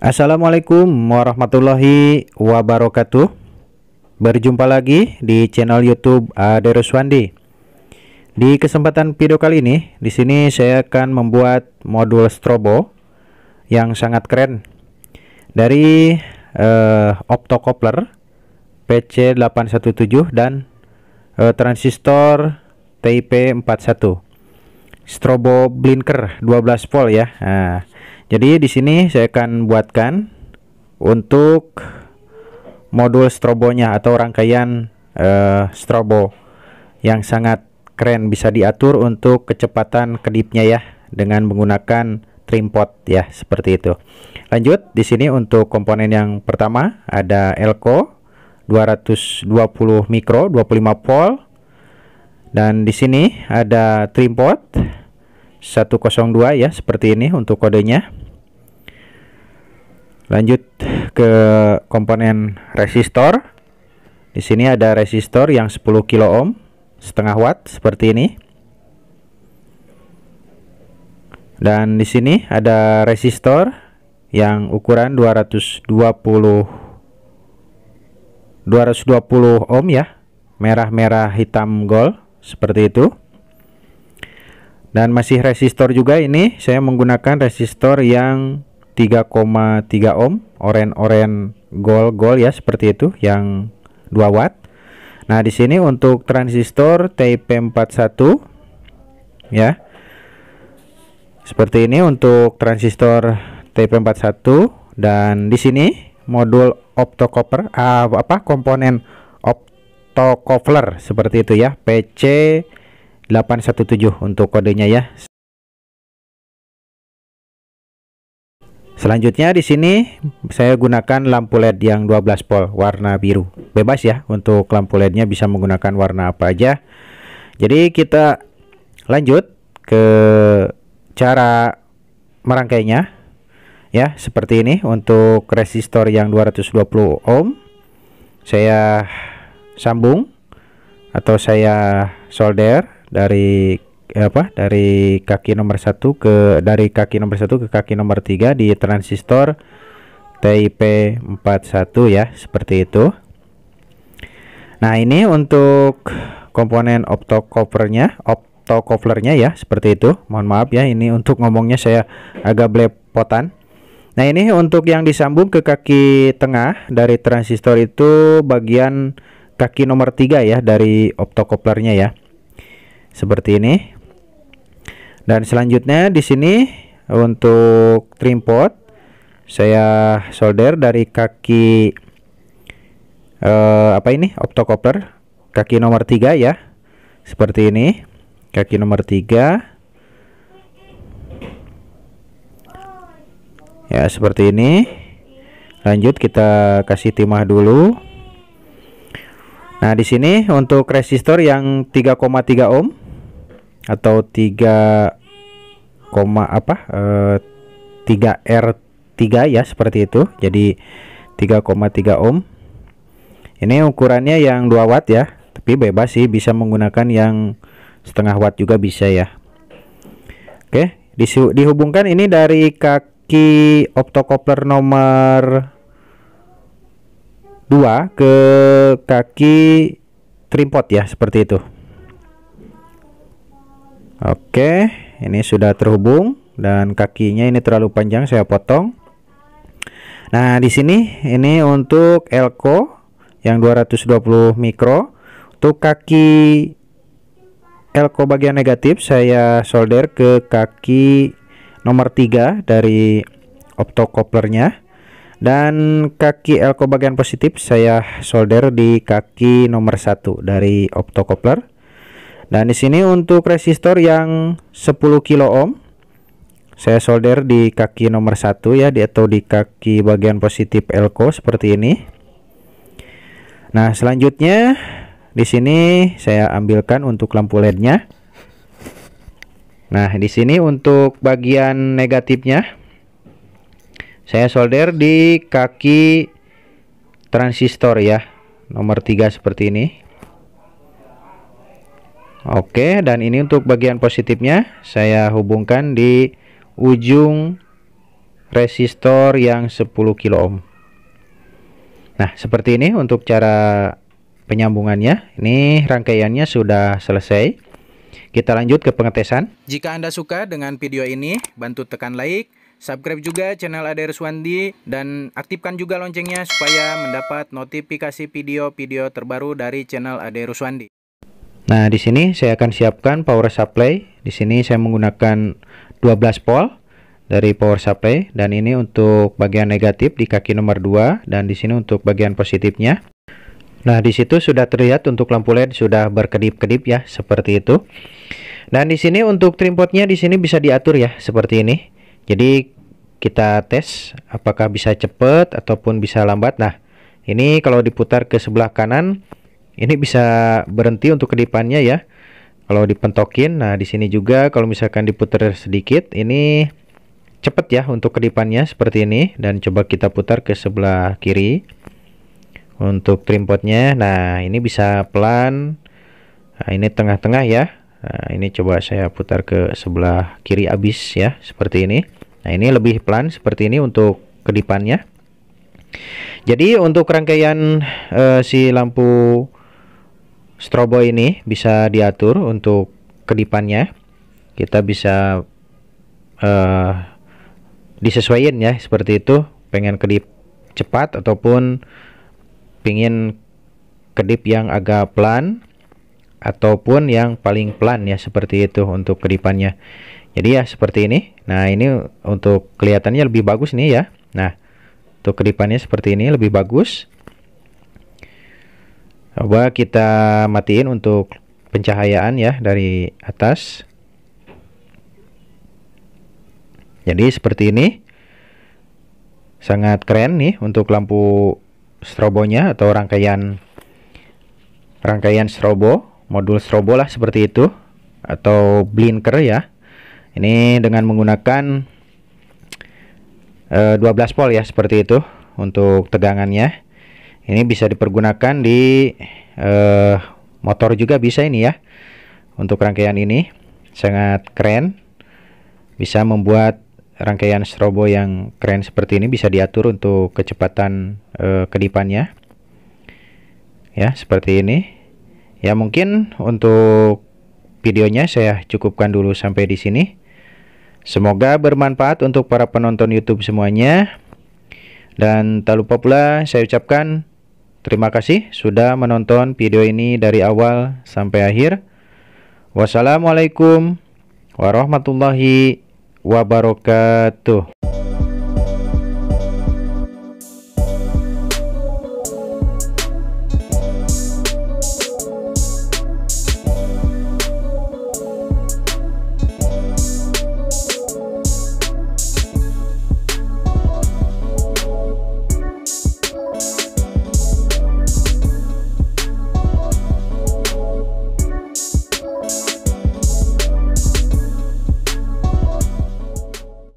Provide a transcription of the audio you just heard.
Assalamualaikum warahmatullahi wabarakatuh Berjumpa lagi di channel youtube Ade Ruswandi Di kesempatan video kali ini di sini saya akan membuat modul strobo yang sangat keren Dari eh, optocoupler PC817 dan eh, transistor TIP41 Strobo blinker 12 volt ya nah, jadi di sini saya akan buatkan untuk modul strobonya atau rangkaian uh, strobo yang sangat keren bisa diatur untuk kecepatan kedipnya ya dengan menggunakan trim pot ya seperti itu. Lanjut di sini untuk komponen yang pertama ada elko 220 mikro 25 volt dan di sini ada trim pot 102 ya seperti ini untuk kodenya lanjut ke komponen resistor di sini ada resistor yang 10 kilo ohm setengah watt seperti ini dan di sini ada resistor yang ukuran 220 220 ohm ya merah-merah hitam gold seperti itu dan masih resistor juga ini saya menggunakan resistor yang 3,3 ohm oren-oren gol-gol ya seperti itu yang 2 watt nah di sini untuk transistor TIP41 ya seperti ini untuk transistor TIP41 dan di sini modul optocoupler, uh, ah, apa komponen optocoupler seperti itu ya PC 817 untuk kodenya ya Selanjutnya di sini saya gunakan lampu LED yang 12 volt warna biru. Bebas ya untuk lampu LED-nya bisa menggunakan warna apa aja. Jadi kita lanjut ke cara merangkainya. Ya, seperti ini untuk resistor yang 220 ohm saya sambung atau saya solder dari Eh, apa dari kaki nomor satu ke dari kaki nomor satu ke kaki nomor tiga di transistor TIP41 ya seperti itu nah ini untuk komponen optocouplernya optocouplernya ya seperti itu mohon maaf ya ini untuk ngomongnya saya agak belepotan nah ini untuk yang disambung ke kaki tengah dari transistor itu bagian kaki nomor tiga ya dari optocouplernya ya seperti ini dan selanjutnya di sini untuk trim pot saya solder dari kaki eh, apa ini optocoupler kaki nomor tiga ya. Seperti ini. Kaki nomor tiga Ya, seperti ini. Lanjut kita kasih timah dulu. Nah, di sini untuk resistor yang 3,3 ohm atau 3 koma apa eh, tiga 3R3 ya seperti itu jadi 3,3 ohm ini ukurannya yang 2 watt ya tapi bebas sih bisa menggunakan yang setengah watt juga bisa ya oke dihubungkan ini dari kaki optocoupler nomor 2 ke kaki tripod ya seperti itu oke ini sudah terhubung dan kakinya ini terlalu panjang saya potong nah di sini ini untuk elko yang 220 mikro untuk kaki elko bagian negatif saya solder ke kaki nomor 3 dari optokoplernya dan kaki elko bagian positif saya solder di kaki nomor satu dari optokopler dan di sini untuk resistor yang 10 kilo ohm saya solder di kaki nomor satu ya di atau di kaki bagian positif elko seperti ini. Nah, selanjutnya di sini saya ambilkan untuk lampu LED-nya. Nah, di sini untuk bagian negatifnya saya solder di kaki transistor ya nomor tiga seperti ini Oke, dan ini untuk bagian positifnya saya hubungkan di ujung resistor yang 10 kilo ohm. Nah, seperti ini untuk cara penyambungannya. Ini rangkaiannya sudah selesai. Kita lanjut ke pengetesan. Jika Anda suka dengan video ini, bantu tekan like, subscribe juga channel Ade Ruswandi, dan aktifkan juga loncengnya supaya mendapat notifikasi video-video terbaru dari channel Ade Ruswandi. Nah, di sini saya akan siapkan power supply. Di sini saya menggunakan 12 volt dari power supply dan ini untuk bagian negatif di kaki nomor 2 dan di sini untuk bagian positifnya. Nah, di situ sudah terlihat untuk lampu LED sudah berkedip-kedip ya, seperti itu. Dan di sini untuk trim potnya di sini bisa diatur ya, seperti ini. Jadi kita tes apakah bisa cepat ataupun bisa lambat. Nah, ini kalau diputar ke sebelah kanan ini bisa berhenti untuk kedipannya ya kalau dipentokin nah di sini juga kalau misalkan diputar sedikit ini cepat ya untuk kedipannya seperti ini dan coba kita putar ke sebelah kiri untuk trim potnya nah ini bisa pelan nah, ini tengah-tengah ya nah, ini coba saya putar ke sebelah kiri abis ya seperti ini nah ini lebih pelan seperti ini untuk kedipannya jadi untuk rangkaian uh, si lampu strobo ini bisa diatur untuk kedipannya kita bisa uh, disesuaikan ya seperti itu pengen kedip cepat ataupun pingin kedip yang agak pelan ataupun yang paling pelan ya seperti itu untuk kedipannya jadi ya seperti ini nah ini untuk kelihatannya lebih bagus nih ya nah untuk kedipannya seperti ini lebih bagus coba kita matiin untuk pencahayaan ya dari atas jadi seperti ini sangat keren nih untuk lampu strobonya atau rangkaian rangkaian strobo modul strobo lah seperti itu atau blinker ya ini dengan menggunakan e, eh, 12 volt ya seperti itu untuk tegangannya ini bisa dipergunakan di uh, motor juga bisa ini ya untuk rangkaian ini sangat keren bisa membuat rangkaian strobo yang keren seperti ini bisa diatur untuk kecepatan e, kedipannya ya seperti ini ya mungkin untuk videonya saya cukupkan dulu sampai di sini semoga bermanfaat untuk para penonton YouTube semuanya dan tak lupa pula saya ucapkan Terima kasih sudah menonton video ini dari awal sampai akhir. Wassalamualaikum warahmatullahi wabarakatuh.